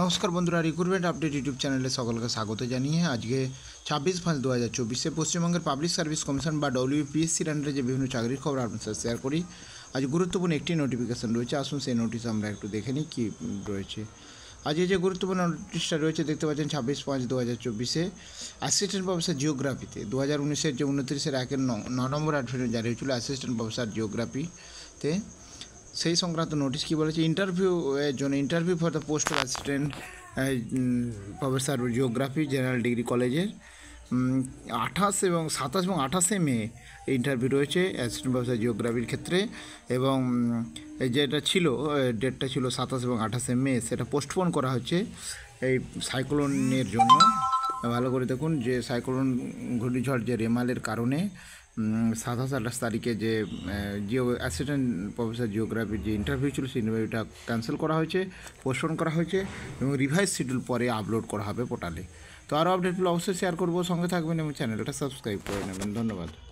নমস্কার বন্ধুরা recruitment update YouTube চ্যানেলে সকলকে স্বাগত জানিয়ে আজকে ছাব্বিশ পাঁচ দু হাজার চব্বিশে পশ্চিমবঙ্গের পাবলিক সার্ভিস কমিশন বা ডব্লিউপিএসসির আন্ডারে যে বিভিন্ন চাকরির খবর আপনার সাথে শেয়ার করি আজ গুরুত্বপূর্ণ একটি নোটিফিকেশান রয়েছে আসুন সেই নোটিস আমরা একটু দেখে নিই কী রয়েছে আজকে যে গুরুত্বপূর্ণ নোটিশটা রয়েছে দেখতে পাচ্ছেন ছাব্বিশ পাঁচ দু হাজার চব্বিশে অ্যাসিস্ট্যান্ট প্রফেসর জিওগ্রাফিতে দু হাজার উনিশের যে উনত্রিশের একের ন নম্বর অ্যাডভার্টাইজ জারি হয়েছিল অ্যাসিস্ট্যান্ট প্রফেসর জিওগ্রাফিতে সেই সংক্রান্ত নোটিশ কি বলেছে ইন্টারভিউ এর জন্য interview for the post of assistant professor geography general degree কলেজের আঠাশ এবং সাতাশ এবং আঠাশে মে ইন্টারভিউ রয়েছে অ্যাসিস্ট্যান্ট প্রফেসর জিওগ্রাফির ক্ষেত্রে এবং যেটা ছিল ডেটটা ছিল সাতাশ এবং আঠাশে মে সেটা পোস্টপোন করা হচ্ছে এই সাইক্লোনের জন্য ভালো করে দেখুন যে সাইক্লোন ঘূর্ণিঝড় যে রেমালের কারণে সাতাশ আঠাশ তারিখে যে জিও অ্যাসিস্ট্যান্ট প্রফেসর জিওগ্রাফির যে ইন্টারভিউ ছিল সেই ইন্টারভিউটা ক্যান্সেল করা হয়েছে পোস্টপোন করা হয়েছে এবং রিভাইজ শিডিউল পরে আপলোড করা হবে পোর্টালে তো আরও আপডেটগুলো অবশ্যই শেয়ার করবো সঙ্গে থাকবেন এবং চ্যানেলটা সাবস্ক্রাইব করে নেবেন ধন্যবাদ